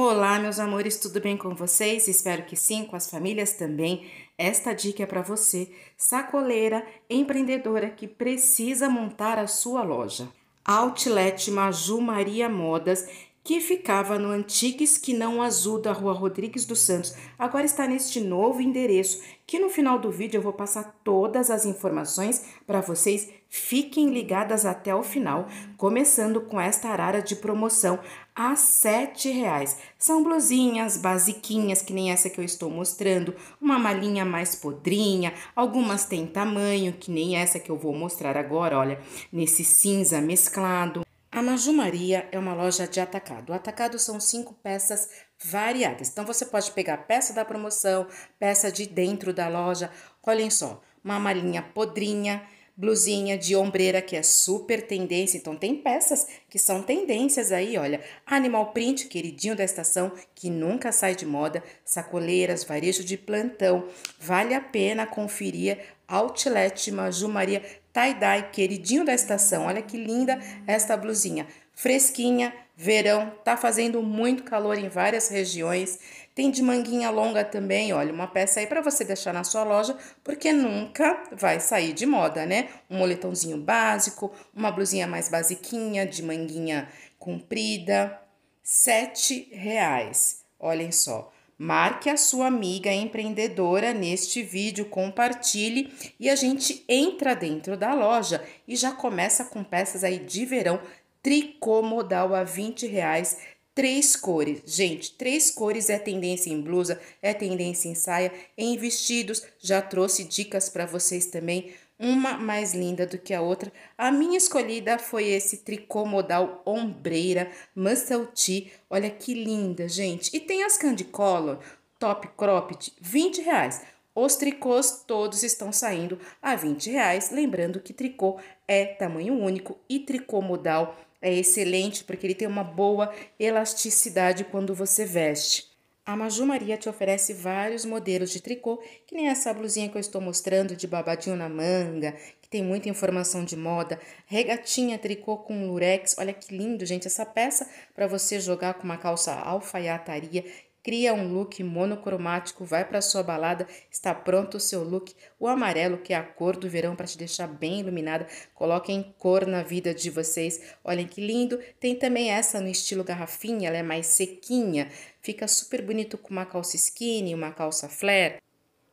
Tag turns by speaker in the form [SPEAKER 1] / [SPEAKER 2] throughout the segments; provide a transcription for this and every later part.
[SPEAKER 1] Olá, meus amores, tudo bem com vocês? Espero que sim, com as famílias também. Esta dica é para você, sacoleira, empreendedora que precisa montar a sua loja. Outlet Maju Maria Modas que ficava no que não Azul da Rua Rodrigues dos Santos. Agora está neste novo endereço, que no final do vídeo eu vou passar todas as informações para vocês. Fiquem ligadas até o final, começando com esta arara de promoção a R$ 7,00. São blusinhas basiquinhas, que nem essa que eu estou mostrando, uma malinha mais podrinha, algumas têm tamanho, que nem essa que eu vou mostrar agora, olha, nesse cinza mesclado. A Maju Maria é uma loja de atacado. O atacado são cinco peças variadas. Então você pode pegar peça da promoção, peça de dentro da loja. Olhem só, uma malinha podrinha, blusinha de ombreira que é super tendência. Então tem peças que são tendências aí, olha. Animal print, queridinho da estação, que nunca sai de moda, sacoleiras, varejo de plantão. Vale a pena conferir Outlet Maju Maria tie-dye, queridinho da estação. Olha que linda esta blusinha. Fresquinha, verão, tá fazendo muito calor em várias regiões. Tem de manguinha longa também, olha, uma peça aí para você deixar na sua loja, porque nunca vai sair de moda, né? Um moletãozinho básico, uma blusinha mais basiquinha, de manguinha comprida, sete reais. Olhem só. Marque a sua amiga empreendedora neste vídeo, compartilhe e a gente entra dentro da loja e já começa com peças aí de verão tricomodal a 20 reais três cores. Gente, três cores é tendência em blusa, é tendência em saia, em vestidos. Já trouxe dicas para vocês também uma mais linda do que a outra. A minha escolhida foi esse tricô modal ombreira muscle tee. Olha que linda, gente. E tem as candy color, top cropped, 20 reais. Os tricôs todos estão saindo a 20 reais. Lembrando que tricô é tamanho único e tricô modal é excelente porque ele tem uma boa elasticidade quando você veste. A Maju Maria te oferece vários modelos de tricô, que nem essa blusinha que eu estou mostrando de babadinho na manga, que tem muita informação de moda, regatinha tricô com lurex. Olha que lindo, gente, essa peça para você jogar com uma calça alfaiataria cria um look monocromático, vai para sua balada, está pronto o seu look, o amarelo que é a cor do verão para te deixar bem iluminada. Coloquem cor na vida de vocês. Olhem que lindo. Tem também essa no estilo garrafinha, ela é mais sequinha. Fica super bonito com uma calça skinny, uma calça flare.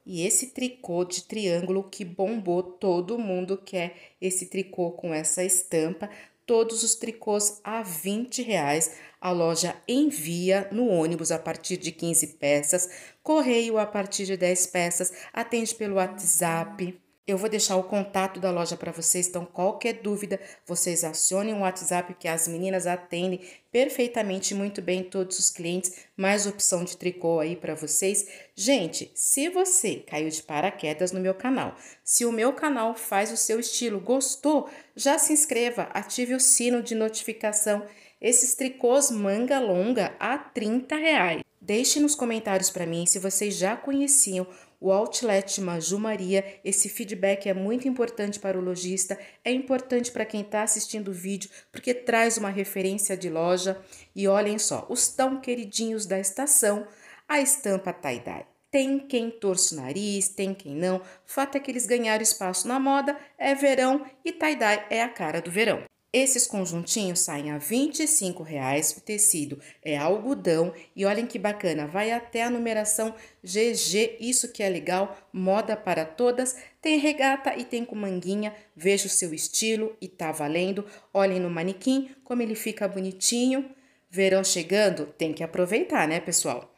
[SPEAKER 1] E esse tricô de triângulo que bombou, todo mundo quer é esse tricô com essa estampa todos os tricôs a 20 reais. A loja envia no ônibus a partir de 15 peças, correio a partir de 10 peças, atende pelo WhatsApp. Eu vou deixar o contato da loja para vocês, então qualquer dúvida, vocês acionem o WhatsApp que as meninas atendem perfeitamente, muito bem todos os clientes, mais opção de tricô aí para vocês. Gente, se você caiu de paraquedas no meu canal, se o meu canal faz o seu estilo, gostou, já se inscreva, ative o sino de notificação. Esses tricôs manga longa a 30 reais. Deixe nos comentários para mim se vocês já conheciam o outlet Maju Maria. Esse feedback é muito importante para o lojista, é importante para quem está assistindo o vídeo, porque traz uma referência de loja. E olhem só, os tão queridinhos da estação, a estampa tie-dye. Tem quem torce o nariz, tem quem não. O fato é que eles ganharam espaço na moda, é verão e tie-dye é a cara do verão. Esses conjuntinhos saem a R$ 25,00, o tecido é algodão e olhem que bacana, vai até a numeração GG, isso que é legal, moda para todas, tem regata e tem com manguinha, veja o seu estilo e tá valendo. Olhem no manequim como ele fica bonitinho. Verão chegando, tem que aproveitar, né, pessoal?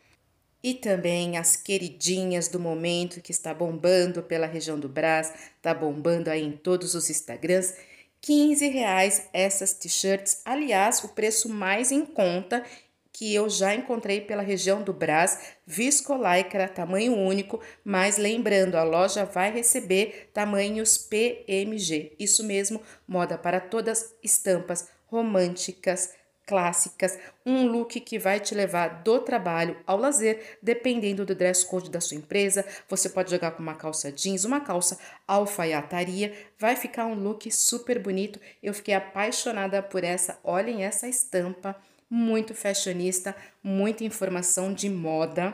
[SPEAKER 1] E também as queridinhas do momento que está bombando pela região do Brás, tá bombando aí em todos os Instagrams 15 reais essas t-shirts. Aliás, o preço mais em conta que eu já encontrei pela região do Brás, viscolaicra, tamanho único, mas lembrando, a loja vai receber tamanhos PMG. Isso mesmo, moda para todas, estampas românticas, clássicas, um look que vai te levar do trabalho ao lazer, dependendo do dress code da sua empresa. Você pode jogar com uma calça jeans, uma calça alfaiataria, vai ficar um look super bonito. Eu fiquei apaixonada por essa, olhem essa estampa, muito fashionista, muita informação de moda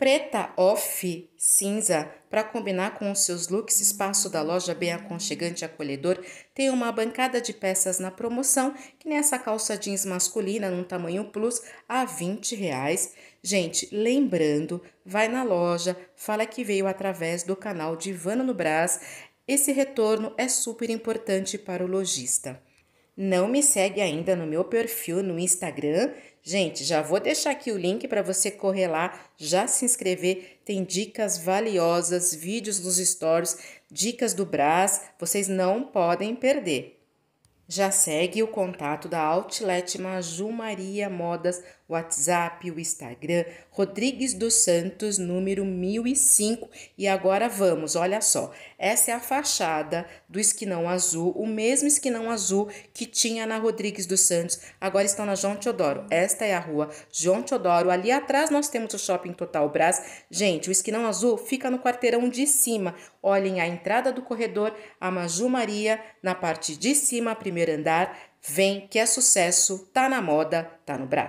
[SPEAKER 1] preta off cinza para combinar com os seus looks. Espaço da loja bem aconchegante e acolhedor. Tem uma bancada de peças na promoção, que nessa calça jeans masculina num tamanho plus a 20 reais. Gente, lembrando, vai na loja, fala que veio através do canal de Ivana no Brás. Esse retorno é super importante para o lojista não me segue ainda no meu perfil no Instagram, gente, já vou deixar aqui o link para você correr lá, já se inscrever. Tem dicas valiosas, vídeos nos stories, dicas do Brás, vocês não podem perder. Já segue o contato da Outlet Maju Maria Modas WhatsApp, o Instagram, Rodrigues dos Santos, número 1005. E agora vamos, olha só. Essa é a fachada do esquinão azul, o mesmo esquinão azul que tinha na Rodrigues dos Santos, agora estão na João Teodoro. Esta é a rua João Teodoro. Ali atrás nós temos o shopping Total Brás. Gente, o esquinão azul fica no quarteirão de cima. Olhem a entrada do corredor, a Maju Maria, na parte de cima, primeiro andar. Vem que é sucesso, tá na moda, tá no braço.